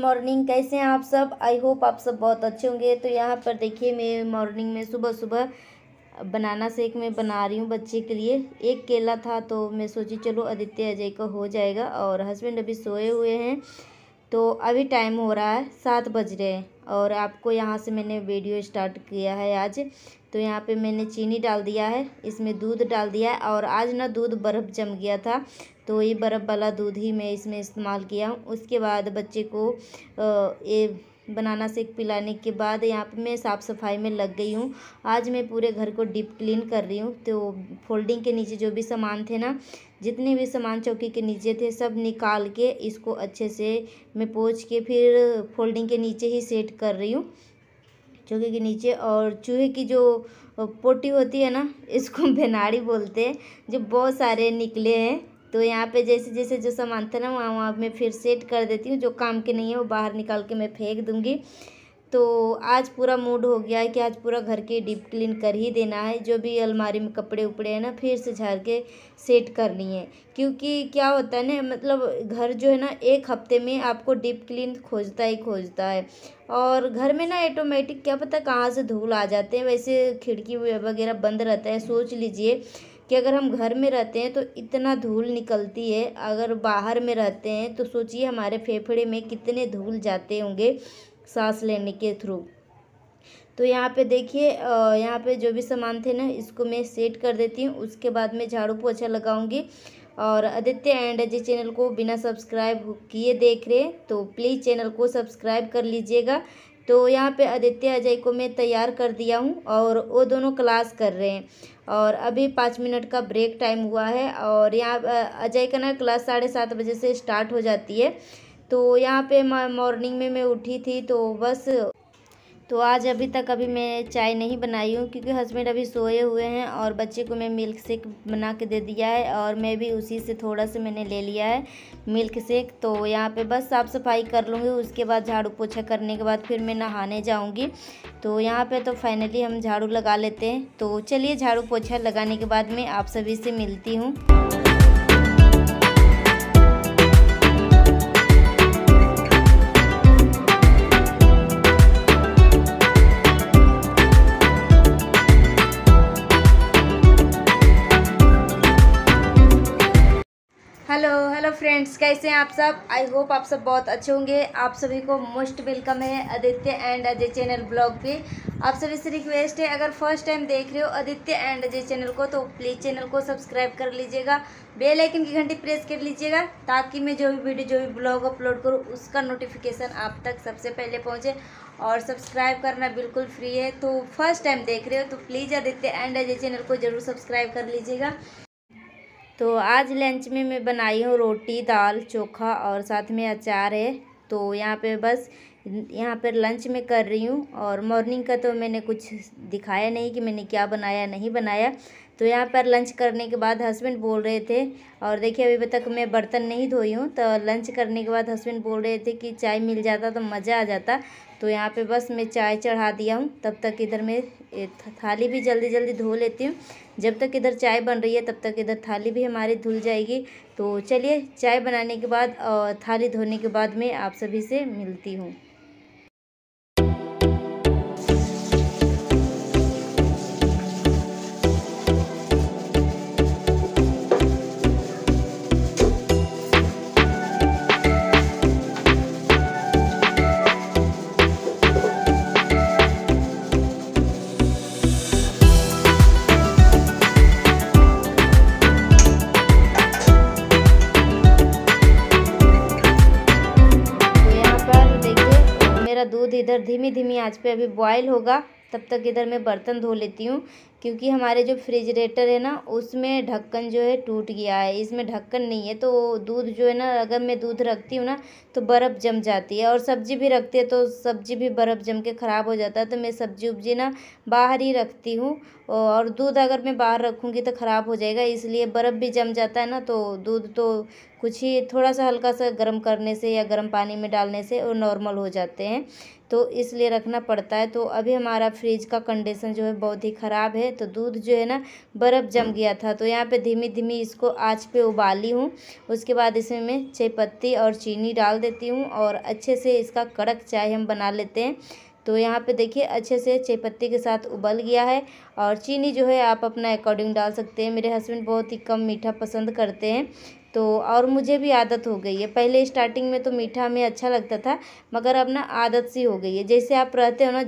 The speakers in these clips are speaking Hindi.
मॉर्निंग कैसे हैं आप सब आई होप आप सब बहुत अच्छे होंगे तो यहाँ पर देखिए मैं मॉर्निंग में सुबह सुबह बनाना शेक में बना रही हूँ बच्चे के लिए एक केला था तो मैं सोची चलो आदित्य अजय का हो जाएगा और हस्बैंड अभी सोए हुए हैं तो अभी टाइम हो रहा है सात बज रहे हैं और आपको यहाँ से मैंने वीडियो स्टार्ट किया है आज तो यहाँ पे मैंने चीनी डाल दिया है इसमें दूध डाल दिया है और आज ना दूध बर्फ़ जम गया था तो ये बर्फ़ वाला दूध ही मैं इसमें इस्तेमाल किया हूँ उसके बाद बच्चे को ये बनाना सेक पिलाने के बाद यहाँ पे मैं साफ़ सफाई में लग गई हूँ आज मैं पूरे घर को डीप क्लीन कर रही हूँ तो फोल्डिंग के नीचे जो भी सामान थे ना जितने भी सामान चौकी के नीचे थे सब निकाल के इसको अच्छे से मैं पोछ के फिर फोल्डिंग के नीचे ही सेट कर रही हूँ चौके के नीचे और चूहे की जो पोटी होती है ना इसको भेनाड़ी बोलते हैं जो बहुत सारे निकले हैं तो यहाँ पे जैसे जैसे जो सामान था ना वहाँ वहाँ मैं फिर सेट कर देती हूँ जो काम के नहीं है वो बाहर निकाल के मैं फेंक दूँगी तो आज पूरा मूड हो गया है कि आज पूरा घर के डीप क्लीन कर ही देना है जो भी अलमारी में कपड़े उपड़े हैं ना फिर से झाड़ के सेट करनी है क्योंकि क्या होता है ना मतलब घर जो है ना एक हफ्ते में आपको डीप क्लीन खोजता ही खोजता है और घर में ना ऑटोमेटिक क्या पता कहाँ से धूल आ जाते हैं वैसे खिड़की वगैरह बंद रहता है सोच लीजिए कि अगर हम घर में रहते हैं तो इतना धूल निकलती है अगर बाहर में रहते हैं तो सोचिए हमारे फेफड़े में कितने धूल जाते होंगे सांस लेने के थ्रू तो यहाँ पे देखिए यहाँ पे जो भी सामान थे ना इसको मैं सेट कर देती हूँ उसके बाद मैं झाड़ू पोछा लगाऊंगी और आदित्य एंड अजय चैनल को बिना सब्सक्राइब किए देख रहे तो प्लीज़ चैनल को सब्सक्राइब कर लीजिएगा तो यहाँ पे आदित्य अजय को मैं तैयार कर दिया हूँ और वो दोनों क्लास कर रहे हैं और अभी पाँच मिनट का ब्रेक टाइम हुआ है और यहाँ अजय का ना क्लास साढ़े सात बजे से स्टार्ट हो जाती है तो यहाँ पे मॉर्निंग में मैं उठी थी तो बस तो आज अभी तक अभी मैं चाय नहीं बनाई हूँ क्योंकि हस्बैंड अभी सोए हुए हैं और बच्चे को मैं मिल्क शेक बना के दे दिया है और मैं भी उसी से थोड़ा सा मैंने ले लिया है मिल्क शेक तो यहाँ पे बस साफ़ सफाई कर लूँगी उसके बाद झाड़ू पोछा करने के बाद फिर मैं नहाने जाऊँगी तो यहाँ पर तो फाइनली हम झाड़ू लगा लेते हैं तो चलिए झाड़ू पोछा लगाने के बाद मैं आप सभी से मिलती हूँ हेलो फ्रेंड्स कैसे हैं आप सब आई होप आप सब बहुत अच्छे होंगे आप सभी को मोस्ट वेलकम है Aditya and Ajay channel blog पे आप सभी से रिक्वेस्ट है अगर फर्स्ट टाइम देख रहे हो आदित्य एंड अजय चैनल को तो प्लीज़ चैनल को सब्सक्राइब कर लीजिएगा बेल आइकन की घंटी प्रेस कर लीजिएगा ताकि मैं जो भी वीडियो जो भी ब्लॉग अपलोड करूँ उसका नोटिफिकेशन आप तक सबसे पहले पहुँचे और सब्सक्राइब करना बिल्कुल फ्री है तो फर्स्ट टाइम देख रहे हो तो please Aditya and Ajay channel को ज़रूर सब्सक्राइब कर लीजिएगा तो आज लंच में मैं बनाई हूँ रोटी दाल चोखा और साथ में अचार है तो यहाँ पे बस यहाँ पर लंच में कर रही हूँ और मॉर्निंग का तो मैंने कुछ दिखाया नहीं कि मैंने क्या बनाया नहीं बनाया तो यहाँ पर लंच करने के बाद हस्बैंड बोल रहे थे और देखिए अभी तक मैं बर्तन नहीं धोई हूँ तो लंच करने के बाद हस्बैंड बोल रहे थे कि चाय मिल जाता तो मज़ा आ जाता तो यहाँ पे बस मैं चाय चढ़ा दिया हूँ तब तक इधर मैं थाली भी जल्दी जल्दी धो लेती हूँ जब तक इधर चाय बन रही है तब तक इधर थाली भी हमारी धुल जाएगी तो चलिए चाय बनाने के बाद और थाली धोने के बाद मैं आप सभी से मिलती हूँ इधर धीमी धीमी आंच पे अभी बॉयल होगा तब तक इधर मैं बर्तन धो लेती हूँ क्योंकि हमारे जो फ्रिजरेटर है ना उसमें ढक्कन जो है टूट गया है इसमें ढक्कन नहीं है तो दूध जो है ना अगर मैं दूध रखती हूँ ना तो बर्फ़ जम जाती है और सब्ज़ी भी रखती है तो सब्ज़ी भी बर्फ़ जम के ख़राब हो जाता है तो मैं सब्ज़ी उब्जी ना बाहर ही रखती हूँ और दूध अगर मैं बाहर रखूँगी तो ख़राब हो जाएगा इसलिए बर्फ़ भी जम जाता है ना तो दूध तो कुछ ही थोड़ा सा हल्का सा गर्म करने से या गर्म पानी में डालने से और नॉर्मल हो जाते हैं तो इसलिए रखना पड़ता है तो अभी हमारा फ्रिज का कंडीशन जो है बहुत ही ख़राब है तो दूध जो है ना बर्फ़ जम गया था तो यहाँ पे धीमी धीमी इसको आँच पे उबाली हूँ उसके बाद इसमें मैं चाय पत्ती और चीनी डाल देती हूँ और अच्छे से इसका कड़क चाय हम बना लेते हैं तो यहाँ पे देखिए अच्छे से चाय पत्ती के साथ उबल गया है और चीनी जो है आप अपना अकॉर्डिंग डाल सकते हैं मेरे हस्बैंड बहुत ही कम मीठा पसंद करते हैं तो और मुझे भी आदत हो गई है पहले स्टार्टिंग में तो मीठा में अच्छा लगता था मगर अब ना आदत सी हो गई है जैसे आप रहते हो ना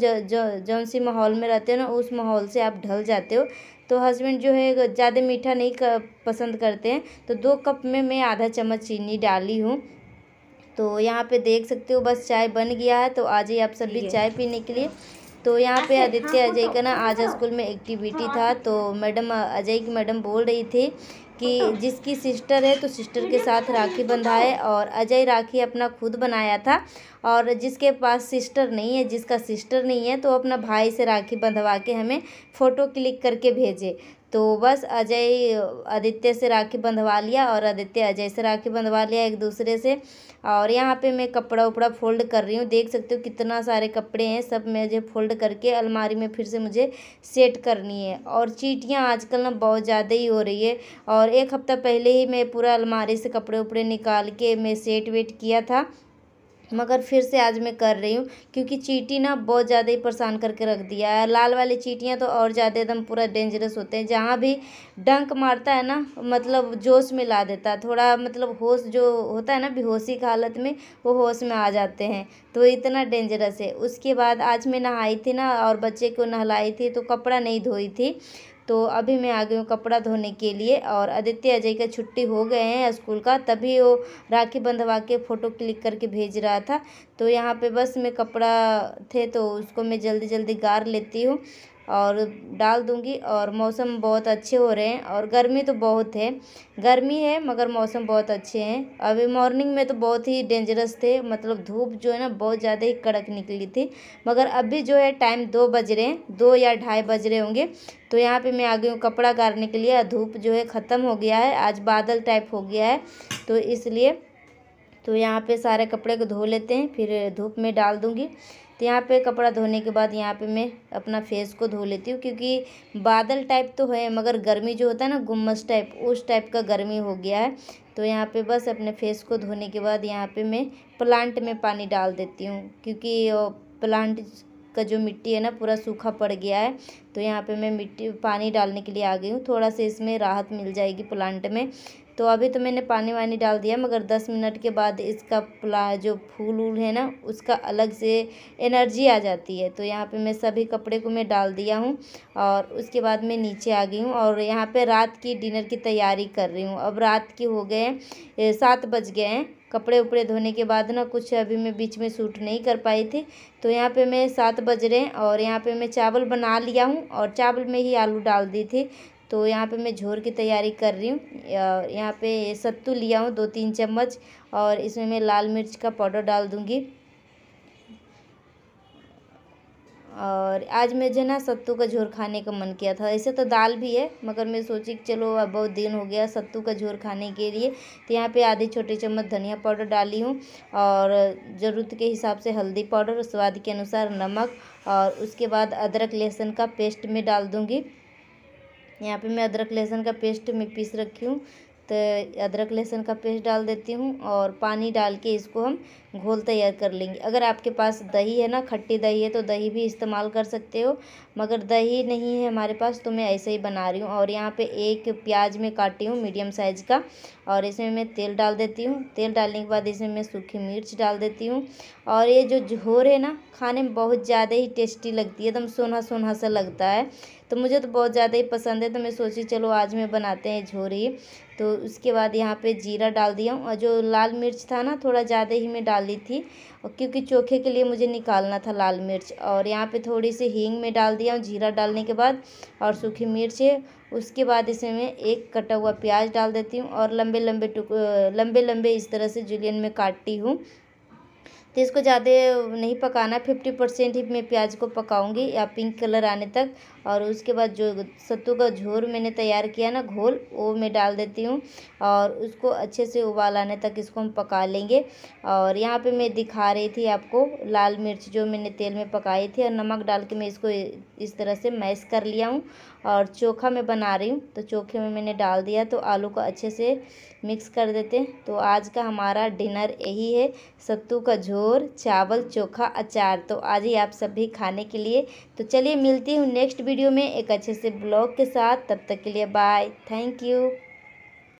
जौन सी माहौल में रहते हो ना उस माहौल से आप ढल जाते हो तो हस्बैंड जो है ज़्यादा मीठा नहीं कर, पसंद करते हैं तो दो कप में मैं आधा चम्मच चीनी डाली हूँ तो यहाँ पे देख सकते हो बस चाय बन गया है तो आ जाइए आप सभी चाय पीने के लिए तो यहाँ पे आदित्य हाँ, अजय का ना आज स्कूल में एक्टिविटी हाँ, था तो मैडम अजय की मैडम बोल रही थी कि जिसकी सिस्टर है तो सिस्टर के साथ राखी बंधाए और अजय राखी अपना खुद बनाया था और जिसके पास सिस्टर नहीं है जिसका सिस्टर नहीं है तो अपना भाई से राखी बंधवा के हमें फ़ोटो क्लिक करके भेजे तो बस अजय आदित्य से राखी बंधवा लिया और आदित्य अजय से राखी बंधवा लिया एक दूसरे से और यहाँ पे मैं कपड़ा उपड़ा फोल्ड कर रही हूँ देख सकते हो कितना सारे कपड़े हैं सब जो फोल्ड करके अलमारी में फिर से मुझे सेट करनी है और चीटियाँ आजकल ना बहुत ज़्यादा ही हो रही है और एक हफ़्ता पहले ही मैं पूरा अलमारी से कपड़े उपड़े निकाल के मैं सेट वेट किया था मगर फिर से आज मैं कर रही हूँ क्योंकि चीटी ना बहुत ज़्यादा ही परेशान करके रख दिया है लाल वाली चीटियाँ तो और ज़्यादा एकदम पूरा डेंजरस होते हैं जहाँ भी डंक मारता है ना मतलब जोश में ला देता है थोड़ा मतलब होश जो होता है ना बेहोशी की हालत में वो होश में आ जाते हैं तो इतना डेंजरस है उसके बाद आज मैं नहाई थी ना और बच्चे को नहलाई थी तो कपड़ा नहीं धोई थी तो अभी मैं आ गई हूँ कपड़ा धोने के लिए और आदित्य अजय का छुट्टी हो गए हैं स्कूल का तभी वो राखी बंधवा के फ़ोटो क्लिक करके भेज रहा था तो यहाँ पे बस मैं कपड़ा थे तो उसको मैं जल्दी जल्दी गार लेती हूँ और डाल दूँगी और मौसम बहुत अच्छे हो रहे हैं और गर्मी तो बहुत है गर्मी है मगर मौसम बहुत अच्छे हैं अभी मॉर्निंग में तो बहुत ही डेंजरस थे मतलब धूप जो है ना बहुत ज़्यादा ही कड़क निकली थी मगर अभी जो है टाइम दो बज रहे हैं दो या ढाई बज रहे होंगे तो यहाँ पे मैं आ गई हूँ कपड़ा गारने के लिए धूप जो है ख़त्म हो गया है आज बादल टाइप हो गया है तो इसलिए तो यहाँ पे सारे कपड़े को धो लेते हैं फिर धूप में डाल दूँगी तो यहाँ पे कपड़ा धोने के बाद यहाँ पे मैं अपना फेस को धो लेती हूँ क्योंकि बादल टाइप तो है मगर गर्मी जो होता है ना गुम्मस टाइप उस टाइप का गर्मी हो गया है तो यहाँ पे बस अपने फेस को धोने के बाद यहाँ पे मैं प्लांट में पानी डाल देती हूँ क्योंकि प्लांट का जो मिट्टी है ना पूरा सूखा पड़ गया है तो यहाँ पे मैं मिट्टी पानी डालने के लिए आ गई हूँ थोड़ा सा इसमें राहत मिल जाएगी प्लांट में तो अभी तो मैंने पानी वानी डाल दिया मगर दस मिनट के बाद इसका पुला जो फूल वूल है ना उसका अलग से एनर्जी आ जाती है तो यहाँ पे मैं सभी कपड़े को मैं डाल दिया हूँ और उसके बाद मैं नीचे आ गई हूँ और यहाँ पे रात की डिनर की तैयारी कर रही हूँ अब रात के हो गए सात बज गए हैं कपड़े उपड़े धोने के बाद ना कुछ अभी मैं बीच में सूट नहीं कर पाई थी तो यहाँ पे मैं सात बज रहे हैं और यहाँ पे मैं चावल बना लिया हूँ और चावल में ही आलू डाल दी थी तो यहाँ पे मैं झोर की तैयारी कर रही हूँ यहाँ पे सत्तू लिया हूँ दो तीन चम्मच और इसमें मैं लाल मिर्च का पाउडर डाल दूँगी और आज मुझे ना सत्तू का झोर खाने का मन किया था ऐसे तो दाल भी है मगर मैं सोची कि चलो अब बहुत दिन हो गया सत्तू का झोर खाने के लिए तो यहाँ पे आधे छोटे चम्मच धनिया पाउडर डाली हूँ और ज़रूरत के हिसाब से हल्दी पाउडर स्वाद के अनुसार नमक और उसके बाद अदरक लहसुन का पेस्ट में डाल दूँगी यहाँ पे मैं अदरक लहसुन का पेस्ट में पीस रखी हूँ तो अदरक लहसुन का पेस्ट डाल देती हूँ और पानी डाल के इसको हम घोल तैयार कर लेंगे अगर आपके पास दही है ना खट्टी दही है तो दही भी इस्तेमाल कर सकते हो मगर दही नहीं है हमारे पास तो मैं ऐसे ही बना रही हूँ और यहाँ पे एक प्याज में काटी हूँ मीडियम साइज़ का और इसमें मैं तेल डाल देती हूँ तेल डालने के बाद इसमें मैं सूखी मिर्च डाल देती हूँ और ये जो झोर है ना खाने में बहुत ज़्यादा ही टेस्टी लगती है एकदम सोना सोना सा लगता है तो मुझे तो बहुत ज़्यादा ही पसंद है तो मैं सोची चलो आज मैं बनाते हैं झोर ही तो उसके बाद यहाँ पे जीरा डाल दिया हूँ और जो लाल मिर्च था ना थोड़ा ज़्यादा ही मैं डाल ली थी क्योंकि चोखे के लिए मुझे निकालना था लाल मिर्च और यहाँ पे थोड़ी सी हींग में डाल दिया हूँ जीरा डालने के बाद और सूखी मिर्च है उसके बाद इसे मैं एक कटा हुआ प्याज डाल देती हूँ और लंबे लंबे टुक लंबे लंबे इस तरह से जुलियन में काटती हूँ तो इसको ज़्यादा नहीं पकाना फिफ्टी परसेंट ही मैं प्याज को पकाऊंगी या पिंक कलर आने तक और उसके बाद जो सत्तू का झोर मैंने तैयार किया ना घोल वो मैं डाल देती हूँ और उसको अच्छे से उबाल आने तक इसको हम पका लेंगे और यहाँ पे मैं दिखा रही थी आपको लाल मिर्च जो मैंने तेल में पकाई थी और नमक डाल के मैं इसको इस तरह से मैश कर लिया हूँ और चोखा मैं बना रही हूँ तो चोखे में मैंने डाल दिया तो आलू को अच्छे से मिक्स कर देते हैं तो आज का हमारा डिनर यही है सत्तू का झोर चावल चोखा अचार तो आज ही आप सभी खाने के लिए तो चलिए मिलती हूँ नेक्स्ट वीडियो में एक अच्छे से ब्लॉग के साथ तब तक के लिए बाय थैंक यू